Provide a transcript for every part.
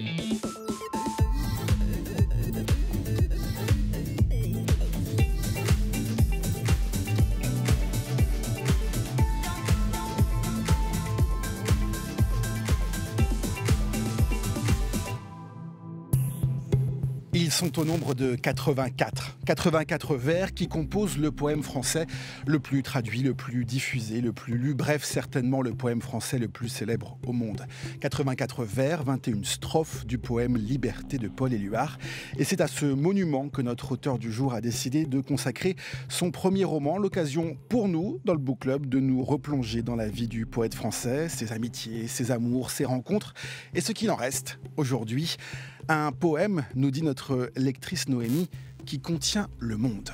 Bye. au nombre de 84. 84 vers qui composent le poème français le plus traduit, le plus diffusé, le plus lu, bref, certainement le poème français le plus célèbre au monde. 84 vers, 21 strophes du poème Liberté de Paul Éluard. Et c'est à ce monument que notre auteur du jour a décidé de consacrer son premier roman, l'occasion pour nous, dans le Book Club, de nous replonger dans la vie du poète français, ses amitiés, ses amours, ses rencontres et ce qu'il en reste aujourd'hui. Un poème, nous dit notre lectrice Noémie, qui contient le monde.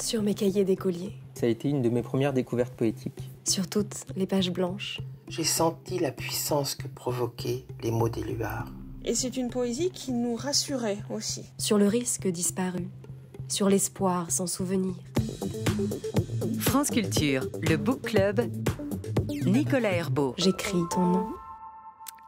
Sur mes cahiers d'écolier. Ça a été une de mes premières découvertes poétiques. Sur toutes les pages blanches. J'ai senti la puissance que provoquaient les mots d'Éluard. Et c'est une poésie qui nous rassurait aussi. Sur le risque disparu, sur l'espoir sans souvenir. France Culture, le Book Club, Nicolas Herbeau. J'écris ton nom.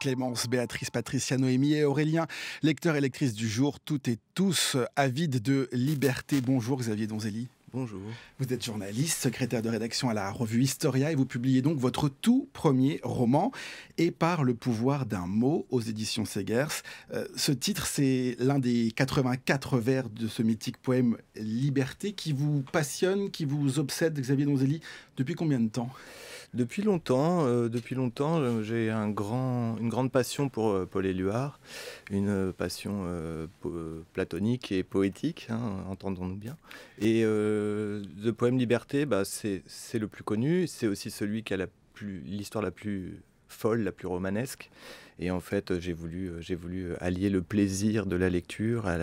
Clémence, Béatrice, Patricia, Noémie et Aurélien, lecteurs et lectrices du jour, toutes et tous avides de liberté. Bonjour Xavier Donzelli. Bonjour. Vous êtes journaliste, secrétaire de rédaction à la revue Historia et vous publiez donc votre tout premier roman, Et par le pouvoir d'un mot aux éditions Segers. Euh, ce titre, c'est l'un des 84 vers de ce mythique poème Liberté qui vous passionne, qui vous obsède, Xavier Donzelli, depuis combien de temps depuis longtemps, euh, depuis longtemps, euh, j'ai un grand, une grande passion pour euh, Paul Éluard, une passion platonique et poétique, hein, entendons-nous bien. Et le poème Liberté, bah, c'est le plus connu, c'est aussi celui qui a l'histoire la, plus folle, la plus romanesque. Et en fait, j'ai voulu, voulu allier le plaisir de la lecture à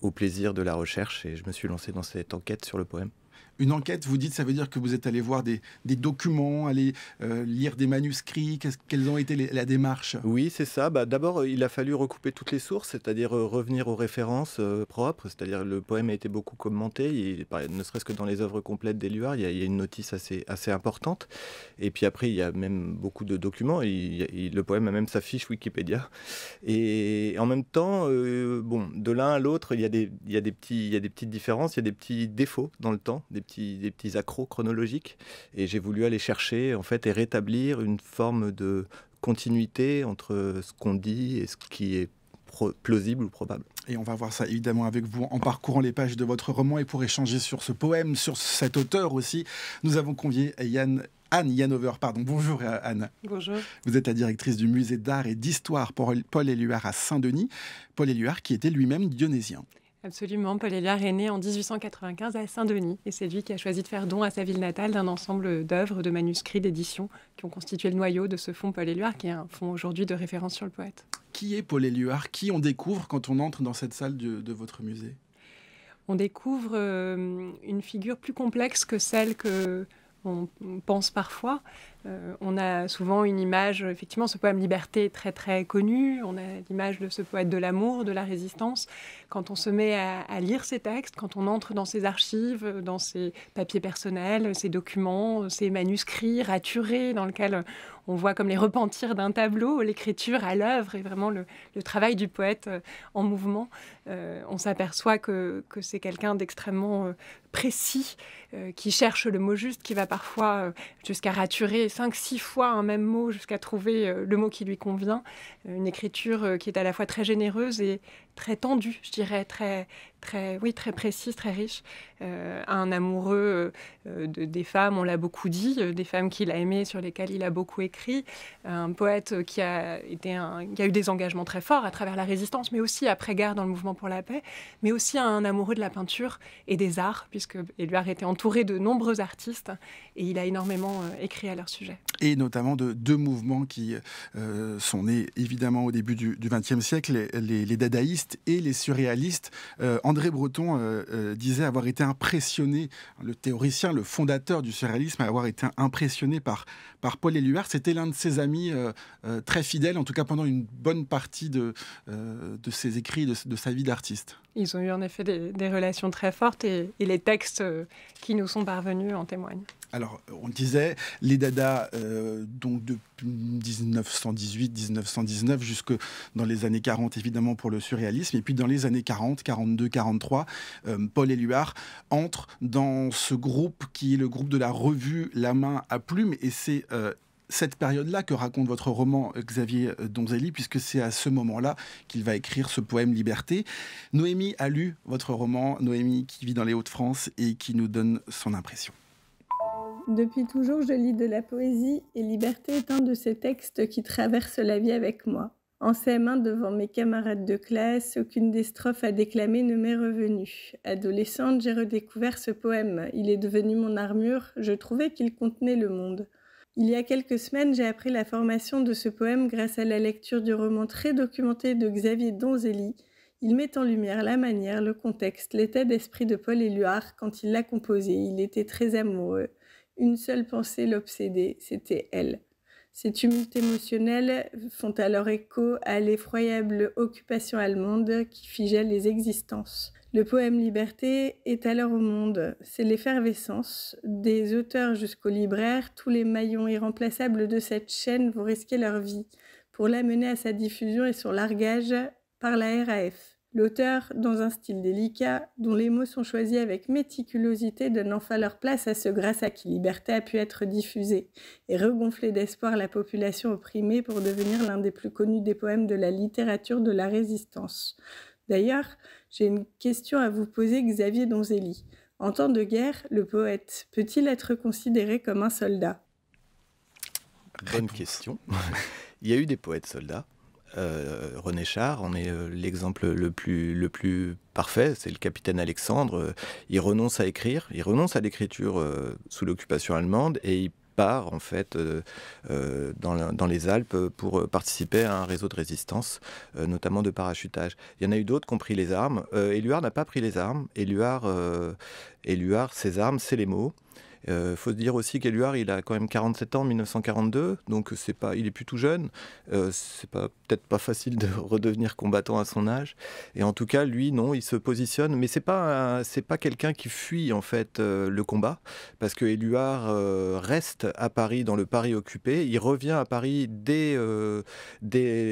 au plaisir de la recherche et je me suis lancé dans cette enquête sur le poème une enquête, vous dites, ça veut dire que vous êtes allé voir des, documents, aller euh, lire des manuscrits. quelles ont été la démarche Oui, c'est ça. Bah, D'abord, euh, il a fallu recouper toutes les sources, c'est-à-dire euh, revenir aux références propres. C'est-à-dire le poème a été beaucoup commenté, et, ne serait-ce que dans les œuvres complètes d'Éluard, il, il, y a une notice assez, assez importante. Et puis après, il y a même beaucoup de documents. le poème a même sa fiche Wikipédia. Et en même temps, bon, de l'un à l'autre, il, il, il, y a des petites différences, il y a des petits défauts dans le temps, des des petits accros chronologiques. Et j'ai voulu aller chercher, en fait, et rétablir une forme de continuité entre ce qu'on dit et ce qui est plausible ou probable. Et on va voir ça évidemment avec vous en parcourant les pages de votre roman et pour échanger sur ce poème, sur cet auteur aussi, nous avons convié Anne Yanover, pardon. Bonjour Anne. Bonjour. Vous êtes la directrice du musée d'art et d'histoire pour Paul Éluard à Saint-Denis. Paul Éluard qui était lui-même dionésien. Absolument, Paul éluard est né en 1895 à Saint-Denis et c'est lui qui a choisi de faire don à sa ville natale d'un ensemble d'œuvres, de manuscrits, d'éditions qui ont constitué le noyau de ce fonds Paul Éluard qui est un fonds aujourd'hui de référence sur le poète. Qui est Paul Éluard Qui on découvre quand on entre dans cette salle de, votre musée On découvre euh, une figure plus complexe que celle que on pense parfois. Euh, on a souvent une image, effectivement, ce poème Liberté très très connu, on a l'image de ce poète de l'amour, de la résistance. Quand on se met à, lire ses textes, quand on entre dans ses archives, dans ses papiers personnels, ses documents, ses manuscrits raturés, dans lesquels on voit comme les repentirs d'un tableau, l'écriture à l'œuvre et vraiment le, travail du poète euh, en mouvement, euh, on s'aperçoit que, c'est quelqu'un d'extrêmement précis, qui cherche le mot juste, qui va parfois jusqu'à raturer cinq, six fois un même mot jusqu'à trouver euh, le mot qui lui convient. Euh, une écriture euh, qui est à la fois très généreuse et très tendu, je dirais, très, très, oui, très précise, très riche. Euh, un amoureux euh, des femmes, on l'a beaucoup dit, euh, des femmes qu'il a aimées, sur lesquelles il a beaucoup écrit. Un poète qui a, été un, qui a eu des engagements très forts à travers la résistance, mais aussi après-guerre dans le mouvement pour la paix, mais aussi un amoureux de la peinture et des arts, puisque Éluard était entouré de nombreux artistes et il a énormément écrit à leur sujet. Et notamment de deux mouvements qui sont nés évidemment au début du XXe siècle, les dadaïstes et les surréalistes. Euh, André Breton euh, euh, disait avoir été impressionné, le théoricien, le fondateur du surréalisme, avoir été impressionné par, par Paul Éluard. C'était l'un de ses amis très fidèles, en tout cas pendant une bonne partie de, ses écrits, de, sa vie d'artiste. Ils ont eu en effet des, relations très fortes et les textes qui nous sont parvenus en témoignent. Alors, on disait, les dadas, euh, donc depuis 1918, 1919, jusque dans les années 40, évidemment, pour le surréalisme. Et puis, dans les années 40, 42, 43, Paul Éluard entre dans ce groupe qui est le groupe de la revue La Main à Plume. Et c'est euh, cette période-là que raconte votre roman euh, Xavier Donzelli, puisque c'est à ce moment-là qu'il va écrire ce poème Liberté. Noémie a lu votre roman, Noémie qui vit dans les Hauts-de-France et qui nous donne son impression. Depuis toujours, je lis de la poésie et Liberté est un de ces textes qui traversent la vie avec moi. En CM1 devant mes camarades de classe, aucune des strophes à déclamer ne m'est revenue. Adolescente, j'ai redécouvert ce poème. Il est devenu mon armure. Je trouvais qu'il contenait le monde. Il y a quelques semaines, j'ai appris la formation de ce poème grâce à la lecture du roman très documenté de Xavier Donzelli. Il met en lumière la manière, le contexte, l'état d'esprit de Paul Éluard quand il l'a composé. Il était très amoureux. Une seule pensée l'obsédait, c'était elle. Ces tumultes émotionnels font alors écho à l'effroyable occupation allemande qui figeait les existences. Le poème Liberté est alors au monde. C'est l'effervescence. Des auteurs jusqu'aux libraires, tous les maillons irremplaçables de cette chaîne vont risquer leur vie pour l'amener à sa diffusion et son largage par la RAF. L'auteur, dans un style délicat, dont les mots sont choisis avec méticulosité, donne enfin leur place à ce grâce à qui Liberté a pu être diffusée et regonfler d'espoir la population opprimée pour devenir l'un des plus connus des poèmes de la littérature de la résistance. D'ailleurs, j'ai une question à vous poser, Xavier Donzelli. En temps de guerre, le poète peut-il être considéré comme un soldat Bonne question. Il y a eu des poètes soldats. Euh, René Char en est euh, l'exemple le plus, le plus parfait, c'est le capitaine Alexandre. Euh, il renonce à écrire, il renonce à l'écriture sous l'occupation allemande et il part en fait dans, les Alpes pour participer à un réseau de résistance, notamment de parachutage. Il y en a eu d'autres qui ont pris les armes. Éluard n'a pas pris les armes. Éluard, Éluard ses armes, c'est les mots. Il euh, faut se dire aussi qu'Éluard, il a quand même 47 ans, 1942, donc c'est pas, il est plus tout jeune. Euh, c'est pas peut-être pas facile de redevenir combattant à son âge. Et en tout cas, lui, non, il se positionne. Mais c'est pas, c'est pas quelqu'un qui fuit en fait euh, le combat, parce que Éluard reste à Paris, dans le Paris occupé. Il revient à Paris dès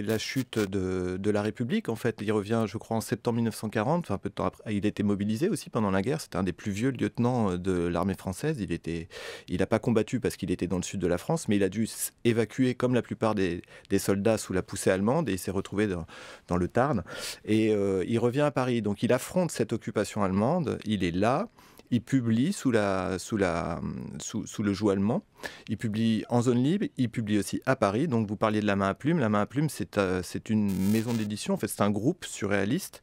la chute de, la République. En fait, il revient, je crois, en septembre 1940. Enfin, peu de temps après, il était mobilisé aussi pendant la guerre. C'était un des plus vieux lieutenants de l'armée française. Il est il n'a pas combattu parce qu'il était dans le sud de la France, mais il a dû évacuer comme la plupart des, soldats sous la poussée allemande et il s'est retrouvé dans, le Tarn. Et euh, il revient à Paris, donc il affronte cette occupation allemande. Il est là. Il publie sous, la, sous, la, sous, sous le joug allemand. Il publie en zone libre. Il publie aussi à Paris. Donc vous parliez de la main à plume. La main à plume, c'est euh, c'est une maison d'édition. En fait, c'est un groupe surréaliste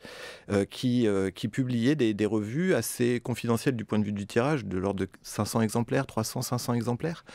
euh, qui, euh, qui publiait des, des, revues assez confidentielles du point de vue du tirage, de l'ordre de 500 exemplaires, 300, 500 exemplaires.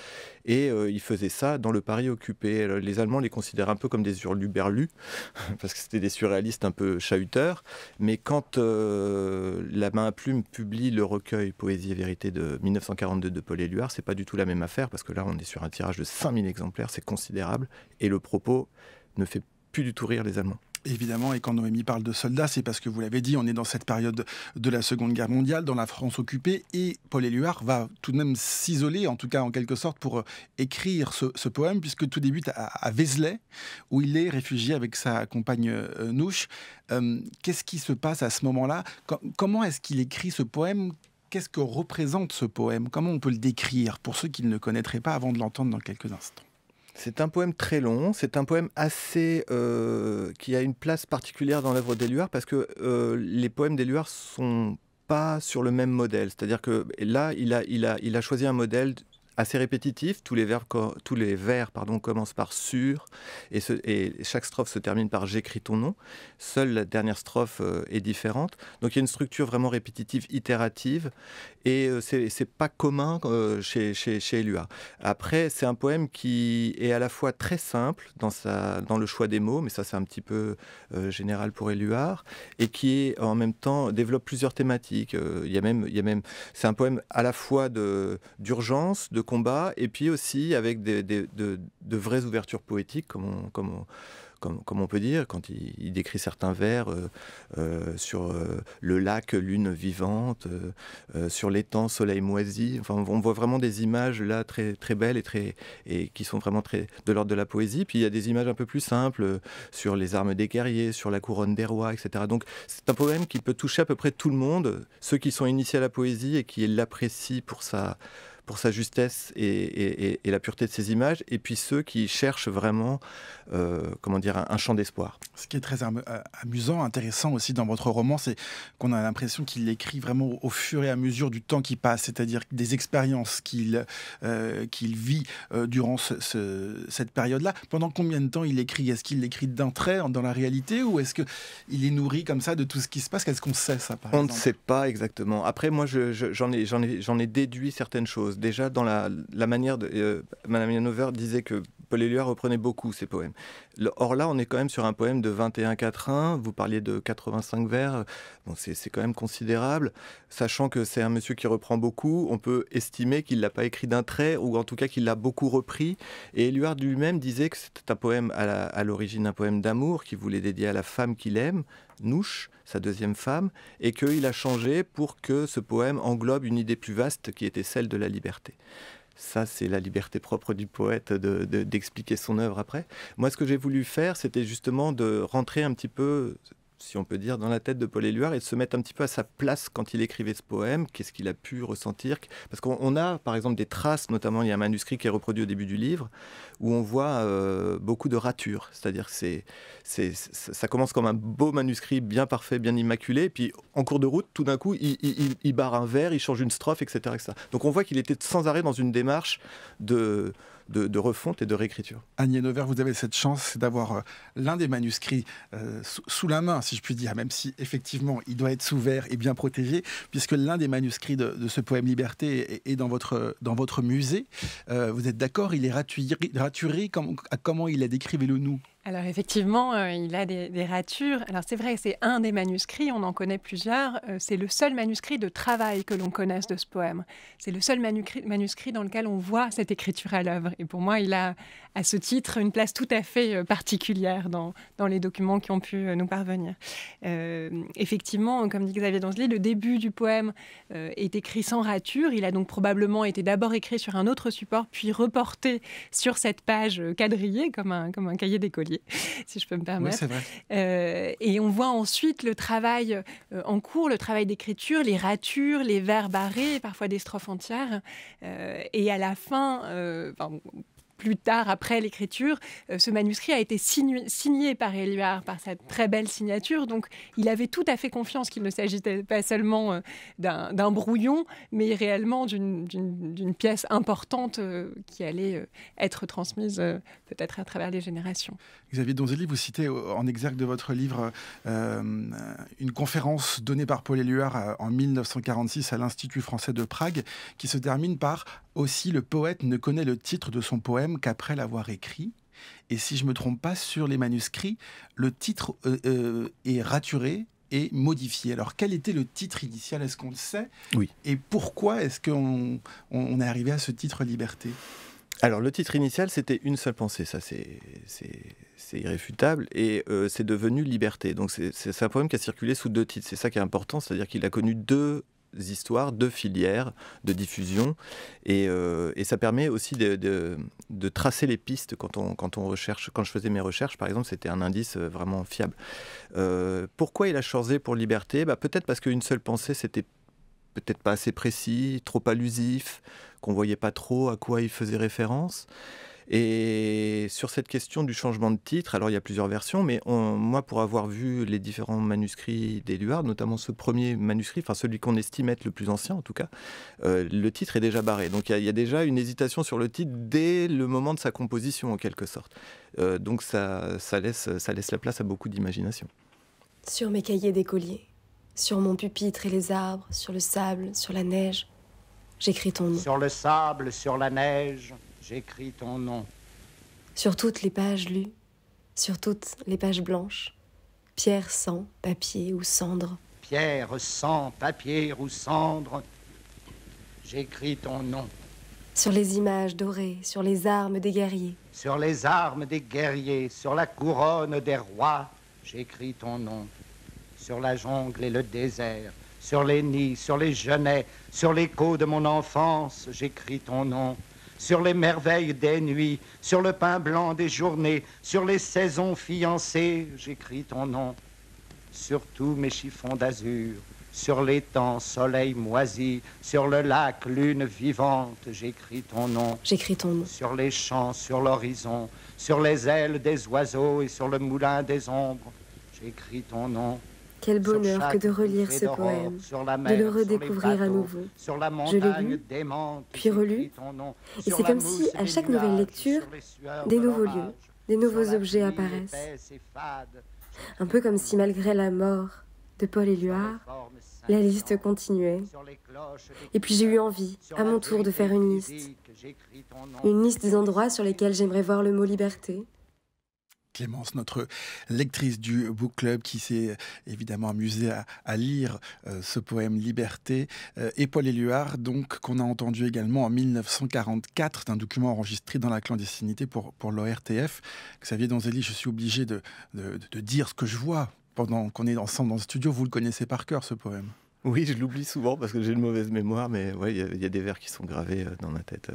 Et il faisait ça dans le Paris occupé. Les Allemands les considèrent un peu comme des hurluberlus, parce que c'était des surréalistes un peu chahuteurs. Mais quand la main à plume publie le recueil Poésie et Vérité de 1942 de Paul Éluard, c'est pas du tout la même affaire parce que là on est sur un tirage de 5000 exemplaires, c'est considérable et le propos ne fait plus du tout rire les Allemands. Évidemment, et quand Noémie parle de soldats, c'est parce que vous l'avez dit, on est dans cette période de la Seconde Guerre mondiale, dans la France occupée, et Paul Éluard va tout de même s'isoler, en tout cas en quelque sorte, pour euh, écrire ce, poème, puisque tout débute à, Vézelay, où il est réfugié avec sa compagne euh, Nouche. Euh, qu'est-ce qui se passe à ce moment-là Comment est-ce qu'il écrit ce poème Qu'est-ce que représente ce poème Comment on peut le décrire pour ceux qui ne le connaîtraient pas avant de l'entendre dans quelques instants c'est un poème très long, c'est un poème assez euh, qui a une place particulière dans l'œuvre d'Éluard parce que euh, les poèmes d'Éluard sont pas sur le même modèle. C'est-à-dire que là, il a, il, a, il a choisi un modèle assez répétitif. Tous les, verbes, tous les vers pardon, commencent par sur et, ce, et chaque strophe se termine par j'écris ton nom. Seule la dernière strophe euh, est différente. Donc il y a une structure vraiment répétitive, itérative et euh, c'est pas commun euh, chez, chez, chez Après, c'est un poème qui est à la fois très simple dans, sa, dans le choix des mots, mais ça c'est un petit peu euh, général pour Éluard, et qui est, en même temps développe plusieurs thématiques. Il y a même, il y a même, c'est un poème à la fois d'urgence, de, combat, et puis aussi avec des, de, vraies ouvertures poétiques, comme on, comme comme, on peut dire, quand il, décrit certains vers euh, euh, sur euh, le lac lune vivante, sur l'étang soleil moisi. Enfin, on voit vraiment des images là très très belles et très et qui sont vraiment très de l'ordre de la poésie. Puis il y a des images un peu plus simples sur les armes des guerriers, sur la couronne des rois, etc. Donc c'est un poème qui peut toucher à peu près tout le monde, ceux qui sont initiés à la poésie et qui l'apprécient pour sa pour sa justesse et, la pureté de ses images, et puis ceux qui cherchent vraiment, euh, comment dire, un, champ d'espoir. Ce qui est très euh, amusant, intéressant aussi dans votre roman, c'est qu'on a l'impression qu'il l'écrit vraiment au fur et à mesure du temps qui passe, c'est-à-dire des expériences qu'il euh, qu'il vit durant cette période-là. Pendant combien de temps il écrit Est-ce qu'il l'écrit d'un trait dans la réalité, ou est-ce qu'il est nourri comme ça de tout ce qui se passe Qu'est-ce qu'on sait ça On ne sait pas exactement. Après, moi, j'en je, j'en ai, j'en ai déduit certaines choses. Déjà, dans la, manière de. Euh, Madame Yanover disait que Paul Éluard reprenait beaucoup ses poèmes. or là, on est quand même sur un poème de 21 1 Vous parliez de 85 vers. Euh, bon, c'est quand même considérable. Sachant que c'est un monsieur qui reprend beaucoup, on peut estimer qu'il l'a pas écrit d'un trait, ou en tout cas qu'il l'a beaucoup repris. Et Éluard lui-même disait que c'était un poème à l'origine, un poème d'amour qu'il voulait dédier à la femme qu'il aime, Nouche, sa deuxième femme, et qu'il a changé pour que ce poème englobe une idée plus vaste qui était celle de la liberté. Ça, c'est la liberté propre du poète d'expliquer son œuvre après. Moi, ce que j'ai voulu faire, c'était justement de rentrer un petit peu si on peut dire, dans la tête de Paul Éluard et se mettre un petit peu à sa place quand il écrivait ce poème, qu'est-ce qu'il a pu ressentir. Parce qu'on a, par exemple, des traces, notamment il y a un manuscrit qui est reproduit au début du livre, où on voit euh, beaucoup de ratures. C'est-à-dire c'est, ça commence comme un beau manuscrit bien parfait, bien immaculé, puis en cours de route, tout d'un coup, il, barre un verre, il change une strophe, etc. Donc on voit qu'il était sans arrêt dans une démarche de de, refonte et de réécriture. Agnès Nevers, vous avez cette chance d'avoir euh, l'un des manuscrits euh, sous, la main, si je puis dire, même si effectivement il doit être sous verre et bien protégé, puisque l'un des manuscrits de, ce poème Liberté est, dans, votre, dans votre musée. Euh, vous êtes d'accord, il est raturé, à comment il a décrivé le nous alors effectivement, euh, il a des, ratures. Alors c'est vrai, c'est un des manuscrits, on en connaît plusieurs. Euh, c'est le seul manuscrit de travail que l'on connaisse de ce poème. C'est le seul manuscrit dans lequel on voit cette écriture à l'œuvre. Et pour moi, il a à ce titre une place tout à fait euh, particulière dans, les documents qui ont pu nous parvenir. effectivement, comme dit Xavier Danzely, le début du poème est écrit sans rature. Il a donc probablement été d'abord écrit sur un autre support, puis reporté sur cette page quadrillée comme un, comme un cahier d'écolier. si je peux me permettre. Euh, et on voit ensuite le travail euh, en cours, le travail d'écriture, les ratures, les vers barrés, parfois des strophes entières. Euh, et à la fin, plus tard, après l'écriture, euh, ce manuscrit a été signé, par Éluard, par sa très belle signature. Donc, il avait tout à fait confiance qu'il ne s'agissait pas seulement euh, d'un brouillon, mais réellement d'une pièce importante euh, qui allait être transmise peut-être à travers les générations. Xavier Donzelli, vous citez en exergue de votre livre une conférence donnée par Paul Éluard en 1946 à l'Institut français de Prague qui se termine par aussi, le poète ne connaît le titre de son poème qu'après l'avoir écrit. Et si je ne me trompe pas, sur les manuscrits, le titre euh, euh, est raturé et modifié. Alors, quel était le titre initial Est-ce qu'on le sait Oui. Et pourquoi est-ce qu'on on est arrivé à ce titre Liberté alors le titre initial c'était une seule pensée, ça c'est irréfutable, et euh, c'est devenu Liberté. Donc c'est un poème qui a circulé sous deux titres, c'est ça qui est important, c'est-à-dire qu'il a connu deux histoires de filières de diffusion. Et, euh, ça permet aussi de, tracer les pistes quand on, quand on recherche. Quand je faisais mes recherches, par exemple, c'était un indice euh, vraiment fiable. Euh, pourquoi il a changé pour Liberté bah, Peut-être parce qu'une seule pensée, c'était peut-être pas assez précis, trop allusif, qu'on voyait pas trop à quoi il faisait référence. Et sur cette question du changement de titre, alors il y a plusieurs versions, mais moi, pour avoir vu les différents manuscrits d'Éluard, notamment ce premier manuscrit, enfin celui qu'on estime être le plus ancien en tout cas, euh, le titre est déjà barré. Donc il y, a déjà une hésitation sur le titre dès le moment de sa composition, en quelque sorte. Euh, donc ça, ça, laisse, ça laisse la place à beaucoup d'imagination. Sur mes cahiers d'écoliers, sur mon pupitre et les arbres, sur le sable, sur la neige, j'écris ton nom. Sur le sable, sur la neige, j'écris ton nom. Sur toutes les pages lues, sur toutes les pages blanches, pierre sang, papier ou cendre. Pierre sang, papier ou cendre, j'écris ton nom. Sur les images dorées, sur les armes des guerriers. Sur les armes des guerriers, sur la couronne des rois, j'écris ton nom. Sur la jungle et le désert, sur les nids, sur les genêts, sur l'écho de mon enfance, j'écris ton nom sur les merveilles des nuits, sur le pain blanc des journées, sur les saisons fiancées, j'écris ton nom, sur tous mes chiffons d'azur, sur l'étang, soleil moisi, sur le lac, lune vivante, j'écris ton nom. J'écris ton nom. Sur les champs, sur l'horizon, sur les ailes des oiseaux et sur le moulin des ombres, j'écris ton nom. Quel bonheur que de relire ce poème, de le redécouvrir à nouveau. je l'ai lu, puis relu, et c'est comme si, à chaque nouvelle lecture, des nouveaux lieux, des nouveaux objets apparaissent. Un peu comme si, malgré la mort de Paul Éluard, la liste continuait. Et puis j'ai eu envie, à mon tour, de faire une liste. Une liste des endroits sur lesquels j'aimerais voir le mot liberté, Clémence, notre lectrice du book club, qui s'est euh, évidemment amusée à, lire euh, ce poème Liberté, euh, et Paul Éluard, donc qu'on a entendu également en 1944 d'un document enregistré dans la clandestinité pour, pour l'ORTF. Xavier Donzelli, je suis obligé de, dire ce que je vois pendant qu'on est ensemble dans le studio. Vous le connaissez par cœur, ce poème. Oui, je l'oublie souvent parce que j'ai une mauvaise mémoire, mais il y, y, a des vers qui sont gravés dans ma tête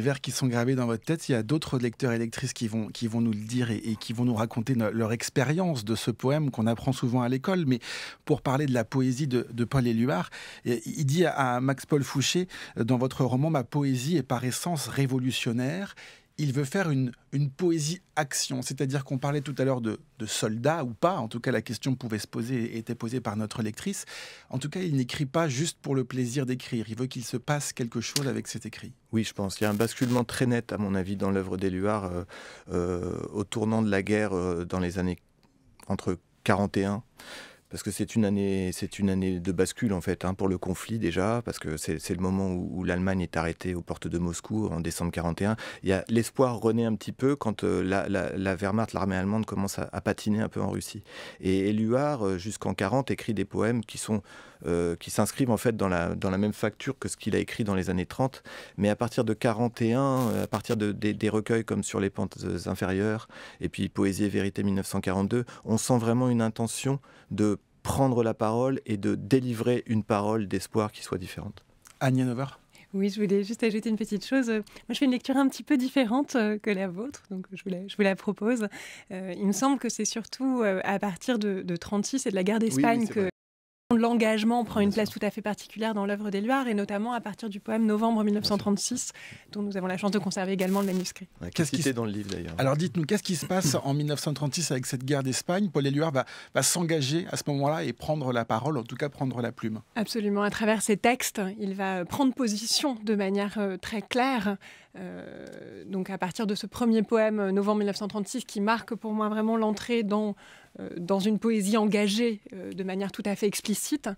vers qui sont gravés dans votre tête. Il y a d'autres lecteurs et lectrices qui vont, qui vont nous le dire et, qui vont nous raconter leur expérience de ce poème qu'on apprend souvent à l'école. Mais pour parler de la poésie de, Paul Éluard, il dit à Max-Paul Fouché euh, dans votre roman Ma poésie est par essence révolutionnaire il veut faire une, une poésie action, c'est-à-dire qu'on parlait tout à l'heure de, soldats ou pas, en tout cas la question pouvait se poser et était posée par notre lectrice. En tout cas, il n'écrit pas juste pour le plaisir d'écrire, il veut qu'il se passe quelque chose avec cet écrit. Oui, je pense. qu'il y a un basculement très net, à mon avis, dans l'œuvre d'Éluard, euh, euh, au tournant de la guerre euh, dans les années entre 41 parce que c'est une année, c'est une année de bascule en fait hein, pour le conflit déjà, parce que c'est le moment où, l'Allemagne est arrêtée aux portes de Moscou en décembre 41. Il y a l'espoir renaît un petit peu quand euh, la, Wehrmacht, l'armée allemande, commence à, patiner un peu en Russie. Et Éluard, euh, jusqu'en 40, écrit des poèmes qui sont euh, qui s'inscrivent en fait dans la dans la même facture que ce qu'il a écrit dans les années 30, mais à partir de 41, à partir de, des, des recueils comme sur les pentes inférieures et puis Poésie et vérité 1942, on sent vraiment une intention de prendre la parole et de délivrer une parole d'espoir qui soit différente. Agnès Nover oui, je voulais juste ajouter une petite chose. Moi, je fais une lecture un petit peu différente euh, que la vôtre, donc je vous la, je la propose. Euh, il me semble que c'est surtout euh, à partir de, 1936 36 et de la guerre d'Espagne que l'engagement prend une place tout à fait particulière dans l'œuvre d'Éluard, et notamment à partir du poème Novembre 1936, dont nous avons la chance de conserver également le manuscrit. qu'est-ce qui est dans le livre d'ailleurs Alors dites-nous, qu'est-ce qui se passe en 1936 avec cette guerre d'Espagne Paul Éluard va, s'engager à ce moment-là et prendre la parole, en tout cas prendre la plume. Absolument, à travers ses textes, il va prendre position de manière euh, très claire. Euh, donc à partir de ce premier poème, euh, Novembre 1936, qui marque pour moi vraiment l'entrée dans euh, dans une poésie engagée euh, de manière tout à fait explicite.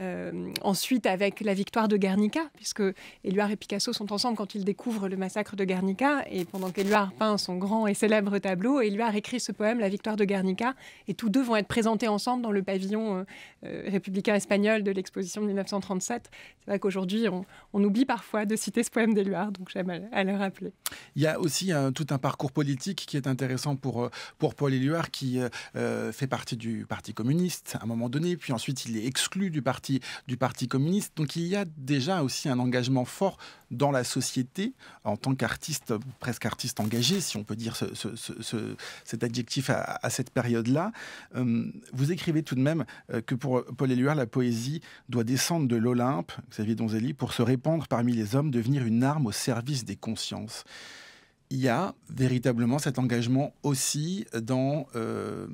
Euh, ensuite, avec la victoire de Guernica, puisque Éluard et Picasso sont ensemble quand ils découvrent le massacre de Guernica, et pendant qu'Éluard peint son grand et célèbre tableau, Éluard écrit ce poème, La victoire de Guernica, et tous deux vont être présentés ensemble dans le pavillon républicain espagnol de l'exposition de 1937. C'est vrai qu'aujourd'hui, on, oublie parfois de citer ce poème d'Éluard, donc j'aime à, le rappeler. Il y a aussi un, tout un parcours politique qui est intéressant pour, pour Paul Éluard, qui... Euh, fait partie du Parti communiste à un moment donné, puis ensuite il est exclu du Parti, du parti communiste. Donc il y a déjà aussi un engagement fort dans la société en tant qu'artiste, presque artiste engagé, si on peut dire cet adjectif à, cette période-là. Euh, vous écrivez tout de même euh, que pour Paul Éluard, la poésie doit descendre de l'Olympe, Xavier Donzelli, pour se répandre parmi les hommes, devenir une arme au service des consciences il y a véritablement cet engagement aussi dans, euh,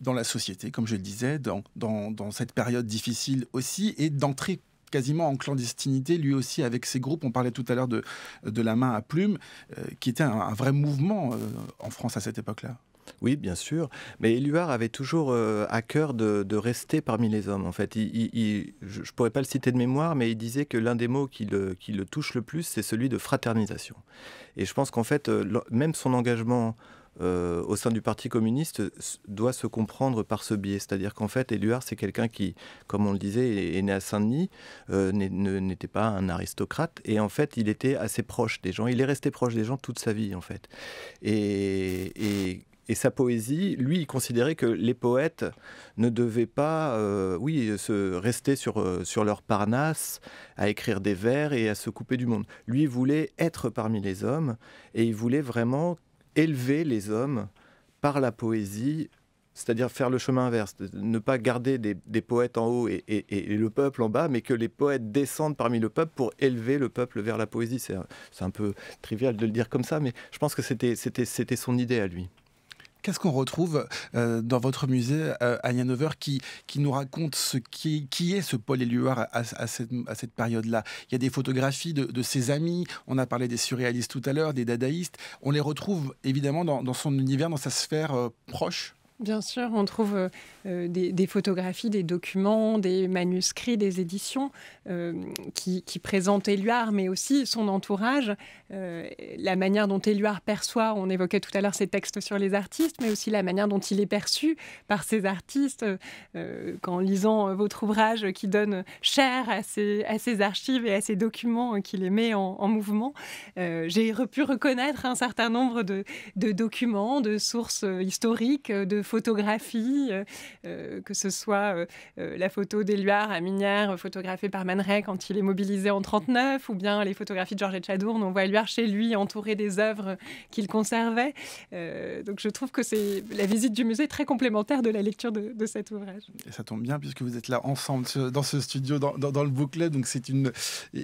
dans la société, comme je le disais, dans, dans, cette période difficile aussi, et d'entrer quasiment en clandestinité, lui aussi, avec ses groupes. On parlait tout à l'heure de, de La main à plume, euh, qui était un, vrai mouvement euh, en France à cette époque-là. Oui, bien sûr. Mais Éluard avait toujours euh, à cœur de, rester parmi les hommes. En fait, je ne pourrais pas le citer de mémoire, mais il disait que l'un des mots qui le, touche le plus, c'est celui de fraternisation. Et je pense qu'en fait, euh, même son engagement euh, au sein du Parti communiste doit se comprendre par ce biais. C'est-à-dire qu'en fait, Éluard, c'est quelqu'un qui, comme on le disait, est né à Saint-Denis, n'était pas un aristocrate, et en fait, il était assez proche des gens. Il est resté proche des gens toute sa vie, en fait. et et sa poésie, lui, il considérait que les poètes ne devaient pas, euh, oui, se rester sur, euh, sur leur Parnasse à écrire des vers et à se couper du monde. Lui, voulait être parmi les hommes et il voulait vraiment élever les hommes par la poésie, c'est-à-dire faire le chemin inverse, ne pas garder des, poètes en haut et, le peuple en bas, mais que les poètes descendent parmi le peuple pour élever le peuple vers la poésie. C'est euh, un peu trivial de le dire comme ça, mais je pense que c'était son idée à lui. Qu'est-ce qu'on retrouve euh, dans votre musée, euh, à Yanover, qui, nous raconte ce qui, est ce Paul Éluard à, cette, période-là Il y a des photographies de, ses amis, on a parlé des surréalistes tout à l'heure, des dadaïstes, on les retrouve évidemment dans, son univers, dans sa sphère euh, proche Bien sûr, on trouve euh, euh, des, photographies, des documents, des manuscrits, des éditions euh, qui, présentent Éluard, mais aussi son entourage, la manière dont Éluard perçoit, on évoquait tout à l'heure ses textes sur les artistes, mais aussi la manière dont il est perçu par ces artistes, qu'en lisant votre ouvrage qui donne cher à ces, à archives et à ces documents qui les met en, mouvement, j'ai pu reconnaître un certain nombre de, de documents, de sources historiques, de photographie, euh, euh, que ce soit euh, la photo d'Éluard à Minière photographée par Manrey quand il est mobilisé en 1939, ou bien les photographies de Georges Chadourne. On voit Éluard chez lui entouré des œuvres qu'il conservait. donc je trouve que c'est la visite du musée très complémentaire de la lecture de, cet ouvrage. Et ça tombe bien puisque vous êtes là ensemble dans ce studio, dans, le bouclet. Donc c'est une,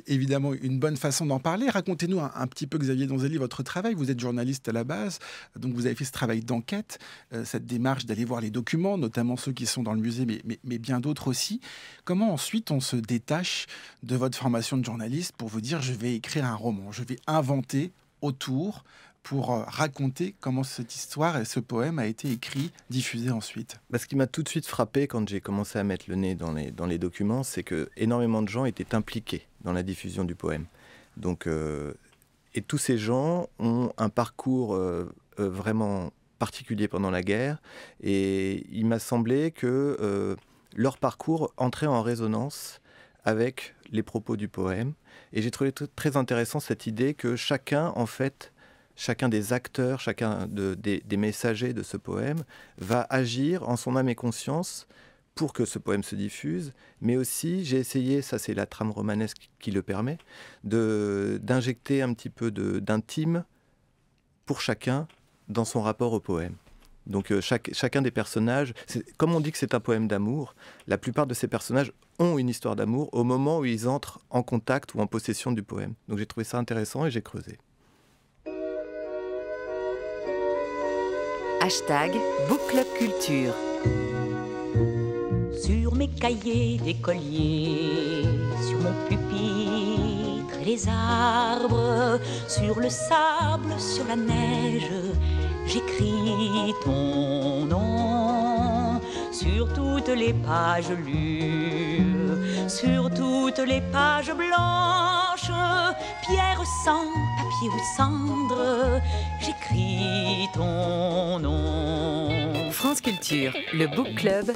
évidemment une bonne façon d'en parler. Racontez-nous un, petit peu, Xavier Donzelli, votre travail. Vous êtes journaliste à la base, donc vous avez fait ce travail d'enquête, cette démarche d'aller voir les documents, notamment ceux qui sont dans le musée, mais, bien d'autres aussi. Comment ensuite on se détache de votre formation de journaliste pour vous dire je vais écrire un roman, je vais inventer autour pour euh, raconter comment cette histoire et ce poème a été écrit, diffusé ensuite bah, Ce qui m'a tout de suite frappé quand j'ai commencé à mettre le nez dans les, dans les documents, c'est que énormément de gens étaient impliqués dans la diffusion du poème. Donc, euh, et tous ces gens ont un parcours euh, vraiment particulier pendant la guerre. Et il m'a semblé que euh, leur parcours entrait en résonance avec les propos du poème. Et j'ai trouvé très intéressant cette idée que chacun, en fait, chacun des acteurs, chacun des, des, messagers de ce poème va agir en son âme et conscience pour que ce poème se diffuse, mais aussi j'ai essayé, ça c'est la trame romanesque qui le permet, d'injecter un petit peu d'intime pour chacun dans son rapport au poème. Donc euh, chaque, chacun des personnages, comme on dit que c'est un poème d'amour, la plupart de ces personnages ont une histoire d'amour au moment où ils entrent en contact ou en possession du poème. Donc j'ai trouvé ça intéressant et j'ai creusé. Hashtag Book Culture. Sur mes cahiers colliers sur mon pupitre, les arbres, sur le sable, sur la neige j'écris ton nom sur toutes les pages lues, sur toutes les pages blanches, pierre sang, papier ou cendre, j'écris ton nom. France Culture, le Book Club,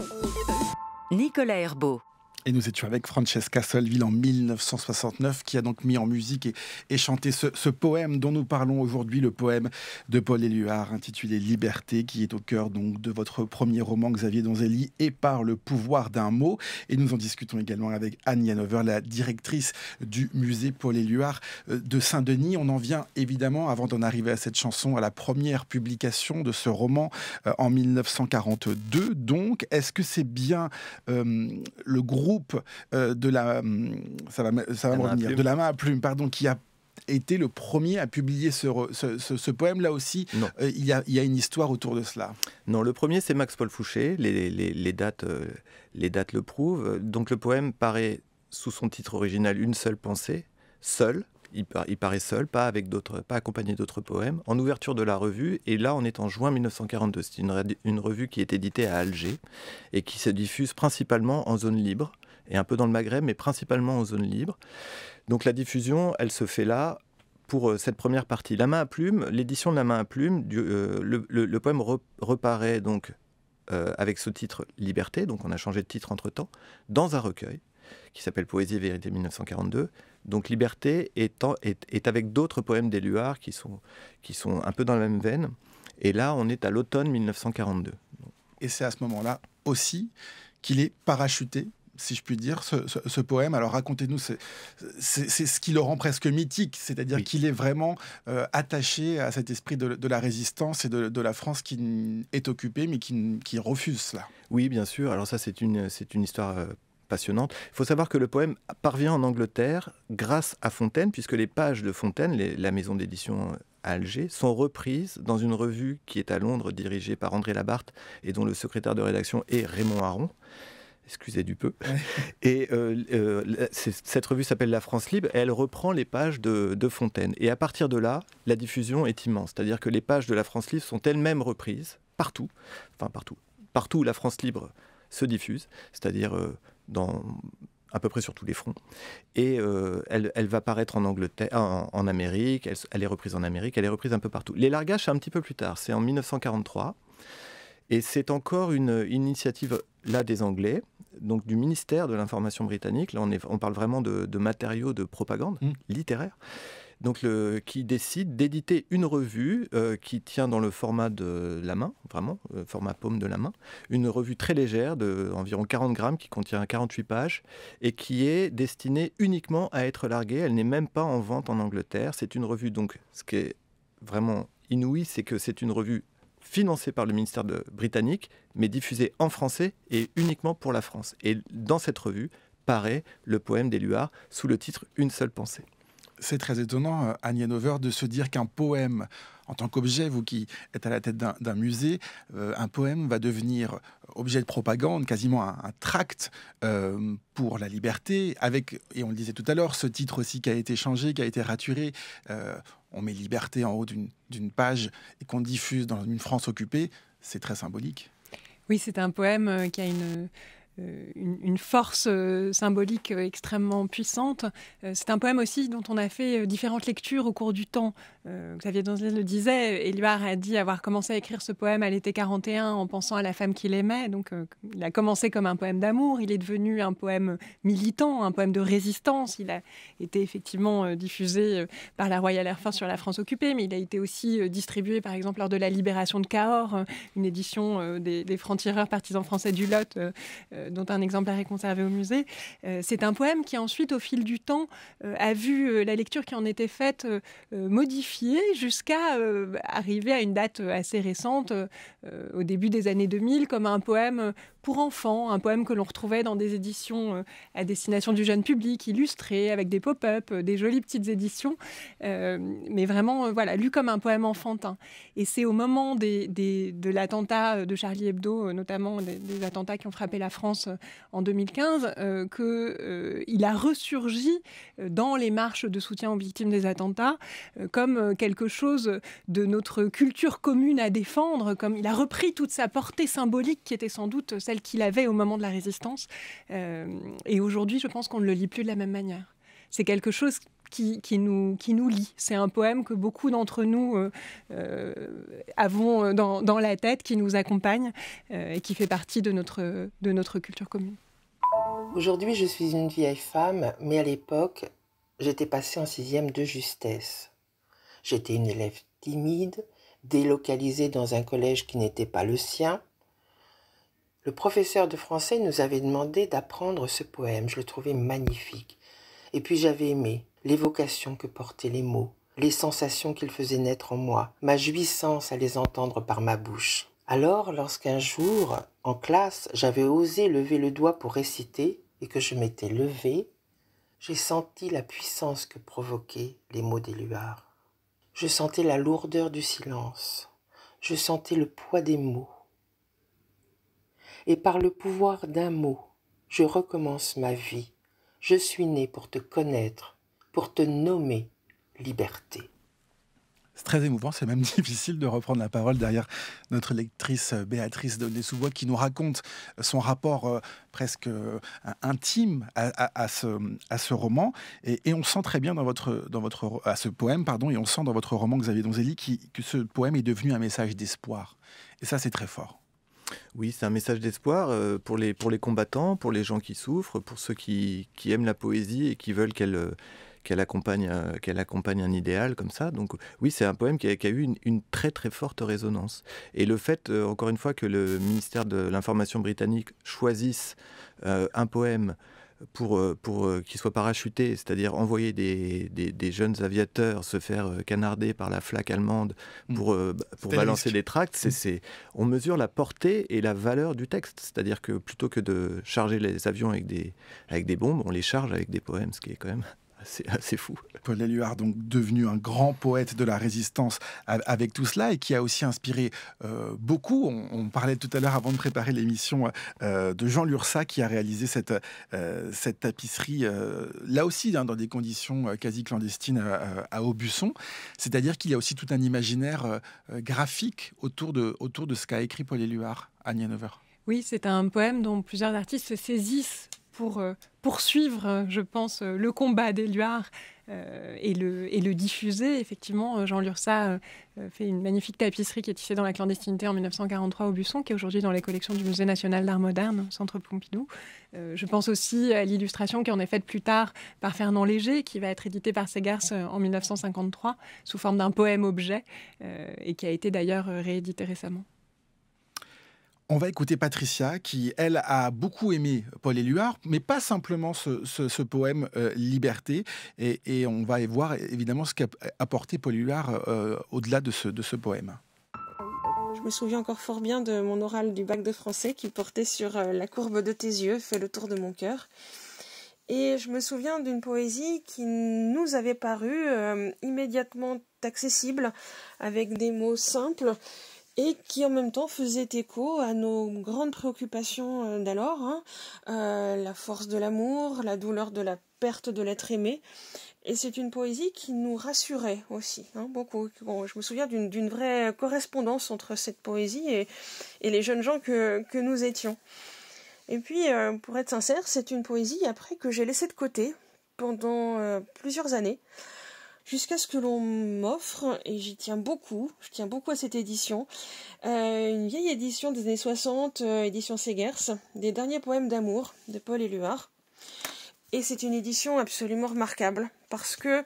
Nicolas Herbeau. Et nous étions avec Francesca Solville en 1969, qui a donc mis en musique et, chanté ce, poème dont nous parlons aujourd'hui, le poème de Paul Éluard, intitulé Liberté, qui est au cœur donc de votre premier roman, Xavier Donzelli, et par le pouvoir d'un mot. Et nous en discutons également avec Anne Yanover, la directrice du musée Paul Éluard euh, de Saint-Denis. On en vient évidemment, avant d'en arriver à cette chanson, à la première publication de ce roman euh, en 1942. Donc, est-ce que c'est bien euh, le groupe euh, de la hum, ça va, ça va revenir de la main à plume pardon qui a été le premier à publier ce, poème. Là aussi, euh, il, y a, il, y a, une histoire autour de cela. Non, le premier, c'est Max-Paul Fouché. Les, les, les dates, euh, les dates le prouvent. Donc le poème paraît, sous son titre original, Une seule pensée, seule, il, paraît seul, pas, avec d'autres, pas accompagné d'autres poèmes, en ouverture de la revue. Et là, on est en juin 1942. C'est une, revue qui est éditée à Alger et qui se diffuse principalement en zone libre et un peu dans le Maghreb, mais principalement en zone libre. Donc la diffusion, elle se fait là pour euh, cette première partie. La main à plume, l'édition de la main à plume, euh, le, poème reparaît donc euh, avec ce titre Liberté, donc on a changé de titre entre temps, dans un recueil qui s'appelle Poésie et Vérité 1942, donc Liberté est, avec d'autres poèmes d'Éluard qui sont, qui sont un peu dans la même veine. Et là, on est à l'automne 1942. Et c'est à ce moment-là aussi qu'il est parachuté si je puis dire, ce, poème. Alors racontez-nous, c'est ce qui le rend presque mythique, c'est-à-dire qu'il est vraiment euh, attaché à cet esprit de, la résistance et de, la France qui est occupée mais qui, refuse cela. Oui, bien sûr. Alors ça, c'est une, une histoire euh, il faut savoir que le poème parvient en Angleterre grâce à Fontaine, puisque les pages de Fontaine, la maison d'édition à Alger, sont reprises dans une revue qui est à Londres, dirigée par André Labarthe et dont le secrétaire de rédaction est Raymond Aron excusez du peu. Et euh, euh, cette revue s'appelle La France Libre, elle reprend les pages de, de, Fontaine. Et à partir de là, la diffusion est immense. C'est-à-dire que les pages de La France Libre sont elles-mêmes reprises partout, enfin partout, partout où La France Libre se diffuse, c'est-à-dire euh, dans à peu près sur tous les fronts. Et euh, elle, va paraître en Angleterre, en, Amérique, elle, est reprise en Amérique, elle est reprise un peu partout. Les largages, c'est un petit peu plus tard, c'est en 1943. Et c'est encore une, initiative, là, des Anglais, donc du ministère de l'Information britannique. Là, on, parle vraiment de, matériaux de propagande mmh. littéraire donc qui décide d'éditer une revue euh, qui tient dans le format de la main, vraiment, euh, format paume de la main, une revue très légère d'environ 40 grammes qui contient 48 pages et qui est destinée uniquement à être larguée. Elle n'est même pas en vente en Angleterre. C'est une revue, donc, ce qui est vraiment inouï, c'est que c'est une revue financée par le ministère de, britannique, mais diffusée en français et uniquement pour la France. Et dans cette revue, paraît le poème d'Éluard sous le titre Une seule pensée c'est très étonnant, euh, Anne Hanover, de se dire qu'un poème, en tant qu'objet, vous qui êtes à la tête d'un musée, euh, un poème va devenir objet de propagande, quasiment un, tract euh, pour la liberté, avec, et on le disait tout à l'heure, ce titre aussi qui a été changé, qui a été raturé. on met liberté en haut d'une page et qu'on diffuse dans une France occupée, c'est très symbolique. Oui, c'est un poème qui a une euh, une, force euh, symbolique euh, extrêmement puissante. c'est un poème aussi dont on a fait différentes lectures au cours du temps. Xavier Danzier le disait, Éluard a dit avoir commencé à écrire ce poème à l'été 41 en pensant à la femme qu'il aimait. Donc il a commencé comme un poème d'amour, il est devenu un poème militant, un poème de résistance. Il a été effectivement diffusé par la Royal Air Force sur la France occupée, mais il a été aussi distribué par exemple lors de la libération de Cahors, une édition des, des francs-tireurs partisans français du Lot dont un exemplaire est conservé au musée. Euh, c'est un poème qui ensuite, au fil du temps, euh, a vu euh, la lecture qui en était faite modifiée jusqu'à arriver à une date assez récente, au début des années 2000, comme un poème pour enfants, un poème que l'on retrouvait dans des éditions euh, à destination du jeune public, illustré, avec des pop-up, euh, des jolies petites éditions, euh, mais vraiment, voilà, lu comme un poème enfantin. Et c'est au moment des, des, de l'attentat de Charlie Hebdo, notamment des, attentats qui ont frappé la France en 2015, que qu'il a ressurgi dans les marches de soutien aux victimes des attentats comme quelque chose de notre culture commune à défendre, comme il a repris toute sa portée symbolique qui était sans doute qu'il avait au moment de la résistance. Euh, et aujourd'hui, je pense qu'on ne le lit plus de la même manière. C'est quelque chose qui, nous, qui nous lie. C'est un poème que beaucoup d'entre nous euh, euh, avons dans, la tête, qui nous accompagne et qui fait partie de notre, de notre culture commune. Aujourd'hui, je suis une vieille femme, mais à l'époque, j'étais passée en sixième de justesse. J'étais une élève timide, délocalisée dans un collège qui n'était pas le sien, le professeur de français nous avait demandé d'apprendre ce poème. Je le trouvais magnifique. Et puis j'avais aimé l'évocation que portaient les mots, les sensations qu'ils faisaient naître en moi, ma jouissance à les entendre par ma bouche. Alors, lorsqu'un jour, en classe, j'avais osé lever le doigt pour réciter et que je m'étais levée, j'ai senti la puissance que provoquaient les mots d'Éluard. Je sentais la lourdeur du silence. Je sentais le poids des mots et par le pouvoir d'un mot, je recommence ma vie. Je suis né pour te connaître, pour te nommer liberté. C'est très émouvant, c'est même difficile de reprendre la parole derrière notre lectrice euh, Béatrice donnez sous qui nous raconte euh, son rapport euh, presque intime à, ce, à ce, roman. Et, on sent très bien dans votre, dans votre, à ce poème, pardon, et on sent dans votre roman Xavier Donzelli qui, que ce poème est devenu un message d'espoir. Et ça, c'est très fort. Oui, c'est un message d'espoir euh, pour les, combattants, pour les gens qui souffrent, pour ceux qui, aiment la poésie et qui veulent qu'elle euh, euh, qu'elle accompagne, un idéal comme ça. Donc oui, c'est un poème qui a, eu une, très très forte résonance. Et le fait, encore une fois, que le ministère de l'information britannique choisisse un poème pour, euh, pour euh, qu'ils soient parachutés, c'est-à-dire envoyer des, jeunes aviateurs se faire euh, canarder par la flaque allemande mmh. pour, pour balancer des tracts, mmh. c'est, on mesure la portée et la valeur du texte. C'est-à-dire que plutôt que de charger les avions avec des, avec des bombes, on les charge avec des poèmes, ce qui est quand même c'est fou. Paul Éluard, donc devenu un grand poète de la résistance avec tout cela et qui a aussi inspiré euh, beaucoup. On, parlait tout à l'heure avant de préparer l'émission euh, de Jean Lursa qui a réalisé cette, euh, tapisserie là aussi hein, dans des conditions quasi clandestines à Aubusson. C'est-à-dire qu'il y a aussi tout un imaginaire graphique autour de, autour de ce qu'a écrit Paul Éluard à Nienhover. Oui, c'est un poème dont plusieurs artistes se saisissent pour euh, poursuivre, euh, je pense, euh, le combat des euh, et, le, diffuser. Effectivement, Jean Lursa fait une magnifique tapisserie qui est tissée dans la clandestinité en 1943 au Busson, qui est aujourd'hui dans les collections du Musée national d'art moderne, Centre Pompidou. je pense aussi à l'illustration qui en est faite plus tard par Fernand Léger, qui va être édité par Segars en 1953 sous forme d'un poème-objet, et qui a été d'ailleurs réédité récemment. On va écouter Patricia qui, elle, a beaucoup aimé Paul Éluard, mais pas simplement ce, poème euh, Liberté. Et, on va y voir évidemment ce qu'a apporté Paul Éluard euh, au-delà de ce, poème. Je me souviens encore fort bien de mon oral du bac de français qui portait sur euh, La courbe de tes yeux fait le tour de mon cœur. Et je me souviens d'une poésie qui nous avait paru immédiatement accessible, avec des mots simples et qui en même temps faisait écho à nos grandes préoccupations euh, d'alors, hein. euh, la force de l'amour, la douleur de la perte de l'être aimé. Et c'est une poésie qui nous rassurait aussi, hein, beaucoup. Bon, je me souviens d'une vraie correspondance entre cette poésie et, les jeunes gens que, nous étions. Et puis, euh, pour être sincère, c'est une poésie après que j'ai laissée de côté pendant plusieurs années jusqu'à ce que l'on m'offre, et j'y tiens beaucoup, je tiens beaucoup à cette édition, euh, une vieille édition des années 60, euh, édition Segers, des derniers poèmes d'amour de Paul Éluard. Et c'est une édition absolument remarquable, parce que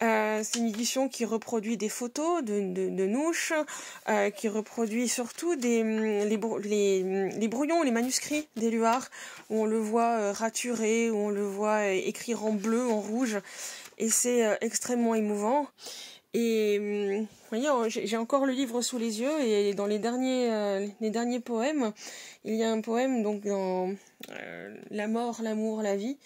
euh, c'est une édition qui reproduit des photos de, de, qui reproduit surtout des, hum, hum, les, brouillons, les manuscrits d'Éluard, où on le voit raturé, où on le voit écrire en bleu, en rouge et c'est euh, extrêmement émouvant. Et hum, vous voyez, j'ai encore le livre sous les yeux et dans les derniers, euh, les derniers poèmes, il y a un poème donc dans euh, La mort, l'amour, la vie,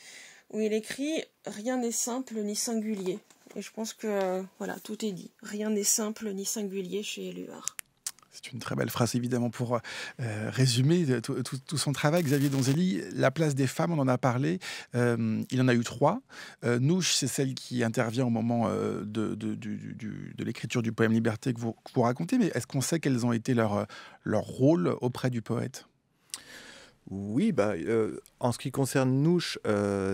où il écrit Rien n'est simple ni singulier. Et je pense que voilà, tout est dit. Rien n'est simple ni singulier chez Éluard. C'est une très belle phrase, évidemment, pour euh, résumer euh, tout, son travail. Xavier Donzelli, la place des femmes, on en a parlé. Euh, il en a eu trois. Nouche, c'est celle qui intervient au moment de, de, l'écriture du poème Liberté que vous, racontez. Mais est-ce qu'on sait quels ont été leurs leur rôles auprès du poète oui, bah, en ce qui concerne Nouche,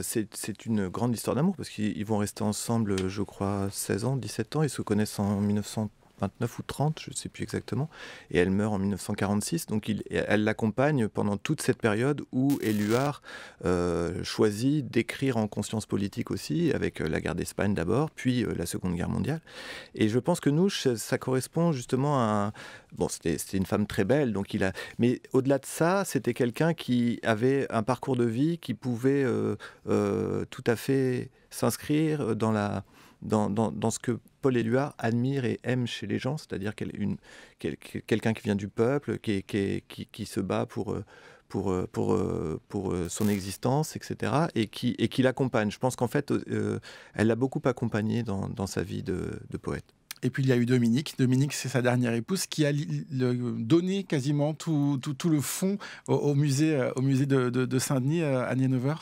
c'est une grande histoire d'amour parce qu'ils vont rester ensemble, je crois, 16 ans, 17 ans. Ils se connaissent en 1930. 29 ou 30, je ne sais plus exactement, et elle meurt en 1946. Donc il, elle l'accompagne pendant toute cette période où Éluard euh, choisit d'écrire en conscience politique aussi, avec euh, la guerre d'Espagne d'abord, puis euh, la Seconde Guerre mondiale. Et je pense que nous, ça correspond justement à... Bon, c'était une femme très belle, donc il a... Mais au-delà de ça, c'était quelqu'un qui avait un parcours de vie qui pouvait tout à fait s'inscrire dans la dans, ce que Paul Éluard admire et aime chez les gens, c'est-à-dire quelqu'un qui vient du peuple, qui, se bat pour, euh, euh, euh, son existence, etc., et qui, l'accompagne. Je pense qu'en fait, elle l'a beaucoup accompagné dans, sa vie de, poète. Et puis il y a eu Dominique. Dominique, c'est sa dernière épouse qui a donné quasiment tout, le fond au, musée, au musée de, Saint-Denis, à Nienover.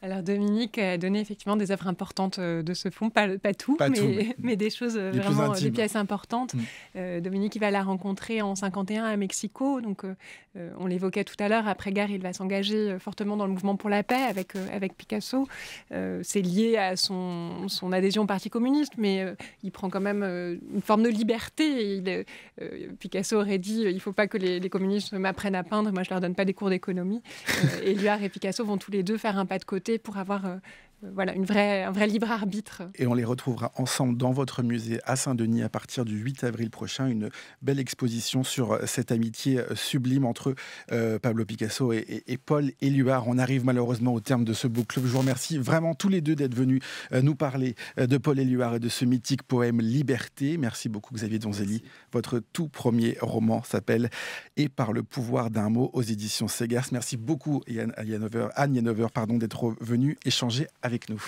Alors Dominique a donné effectivement des œuvres importantes euh, de ce fonds, pas, tout, mais, des choses euh, vraiment, euh, des pièces importantes. Mm. Dominique, il va la rencontrer en 51 à Mexico, donc on l'évoquait tout à l'heure, après-guerre, il va s'engager fortement dans le mouvement pour la paix avec, avec Picasso. C'est lié à son, adhésion au Parti communiste, mais il prend quand même une forme de liberté. Picasso aurait dit, il ne faut pas que les, les communistes m'apprennent à peindre, moi je ne leur donne pas des cours d'économie. Éluard et Picasso vont tous les deux faire un pas de côté pour avoir euh, voilà, une vraie, un vrai libre arbitre. Et on les retrouvera ensemble dans votre musée à Saint-Denis à partir du 8 avril prochain. Une belle exposition sur euh, cette amitié euh, sublime entre euh, Pablo Picasso et, Paul Éluard. On arrive malheureusement au terme de ce boucle. Je vous remercie vraiment tous les deux d'être venus nous parler de Paul Éluard et de ce mythique poème Liberté. Merci beaucoup Xavier Donzelli. Votre tout premier roman s'appelle Et par le pouvoir d'un mot aux éditions Segas. Merci beaucoup Yann, Anne Yanover pardon d'être venue échanger nous avec nous.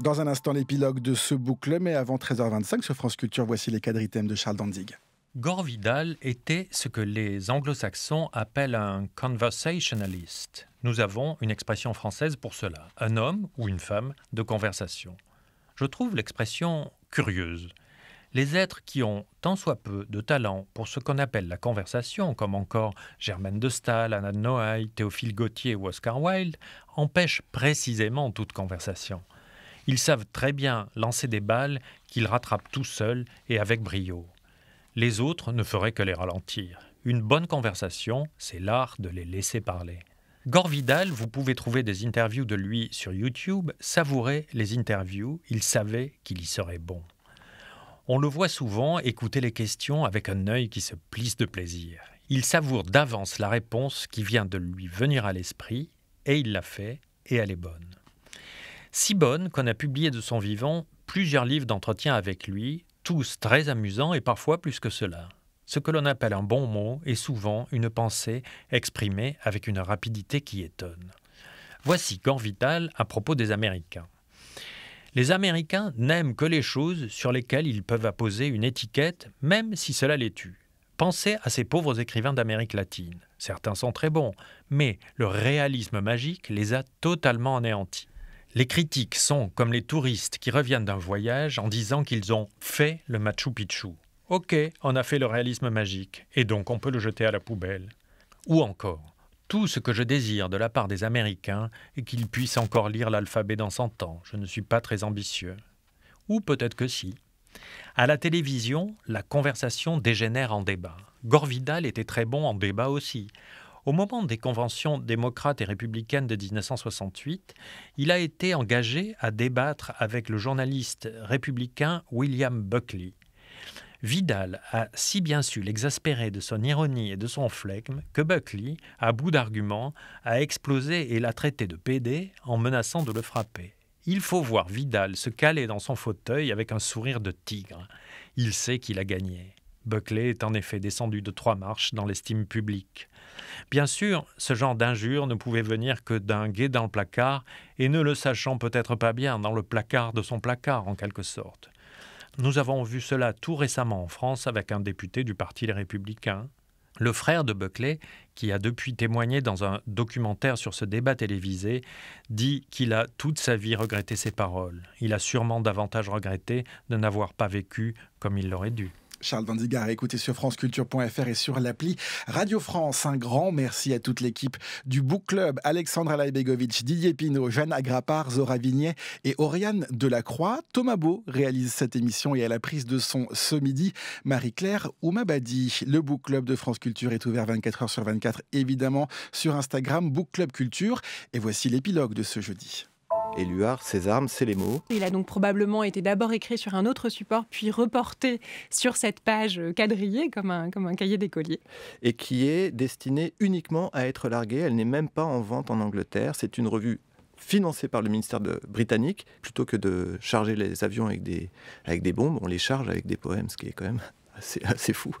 Dans un instant, l'épilogue de ce boucle, mais avant 13h25 sur France Culture, voici les quadrithèmes de Charles Danzig. Gore Vidal était ce que les anglo-saxons appellent un conversationalist. Nous avons une expression française pour cela, un homme ou une femme de conversation. Je trouve l'expression curieuse les êtres qui ont tant soit peu de talent pour ce qu'on appelle la conversation, comme encore Germaine de Staël, Anna de Noailles, Théophile Gautier ou Oscar Wilde, empêchent précisément toute conversation. Ils savent très bien lancer des balles qu'ils rattrapent tout seuls et avec brio. Les autres ne feraient que les ralentir. Une bonne conversation, c'est l'art de les laisser parler. Gore Vidal, vous pouvez trouver des interviews de lui sur YouTube, savourez les interviews, il savait qu'il y serait bon. On le voit souvent écouter les questions avec un œil qui se plisse de plaisir. Il savoure d'avance la réponse qui vient de lui venir à l'esprit, et il la fait, et elle est bonne. Si bonne qu'on a publié de son vivant plusieurs livres d'entretien avec lui, tous très amusants et parfois plus que cela. Ce que l'on appelle un bon mot est souvent une pensée exprimée avec une rapidité qui étonne. Voici Gant Vital à propos des Américains. Les Américains n'aiment que les choses sur lesquelles ils peuvent apposer une étiquette, même si cela les tue. Pensez à ces pauvres écrivains d'Amérique latine. Certains sont très bons, mais le réalisme magique les a totalement anéantis. Les critiques sont comme les touristes qui reviennent d'un voyage en disant qu'ils ont fait le Machu Picchu. Ok, on a fait le réalisme magique, et donc on peut le jeter à la poubelle. Ou encore, tout ce que je désire de la part des Américains est qu'ils puissent encore lire l'alphabet dans 100 ans. Je ne suis pas très ambitieux. Ou peut-être que si. À la télévision, la conversation dégénère en débat. Gorvidal était très bon en débat aussi. Au moment des conventions démocrates et républicaines de 1968, il a été engagé à débattre avec le journaliste républicain William Buckley. Vidal a si bien su l'exaspérer de son ironie et de son flegme que Buckley, à bout d'arguments, a explosé et l'a traité de pédé en menaçant de le frapper. Il faut voir Vidal se caler dans son fauteuil avec un sourire de tigre. Il sait qu'il a gagné. Buckley est en effet descendu de trois marches dans l'estime publique. Bien sûr, ce genre d'injure ne pouvait venir que d'un guet dans le placard, et ne le sachant peut-être pas bien, dans le placard de son placard en quelque sorte. Nous avons vu cela tout récemment en France avec un député du Parti Les Républicains. Le frère de Buckley, qui a depuis témoigné dans un documentaire sur ce débat télévisé, dit qu'il a toute sa vie regretté ses paroles. Il a sûrement davantage regretté de n'avoir pas vécu comme il l'aurait dû. Charles Vandigar écoutez sur franceculture.fr et sur l'appli Radio France. Un grand merci à toute l'équipe du Book Club, Alexandre Alaïbegovic, Didier Pinault, Jeanne Agrapar, Zora Vignet et Oriane Delacroix. Thomas Beau réalise cette émission et à la prise de son ce midi, Marie-Claire Oumabadi. Le Book Club de France Culture est ouvert 24h sur 24, évidemment, sur Instagram Book Club Culture. Et voici l'épilogue de ce jeudi. Éluard, ses armes, c'est les mots. Il a donc probablement été d'abord écrit sur un autre support, puis reporté sur cette page quadrillée comme un, comme un cahier d'écolier. Et qui est destinée uniquement à être larguée. Elle n'est même pas en vente en Angleterre. C'est une revue financée par le ministère de, britannique. Plutôt que de charger les avions avec des, avec des bombes, on les charge avec des poèmes, ce qui est quand même assez fou.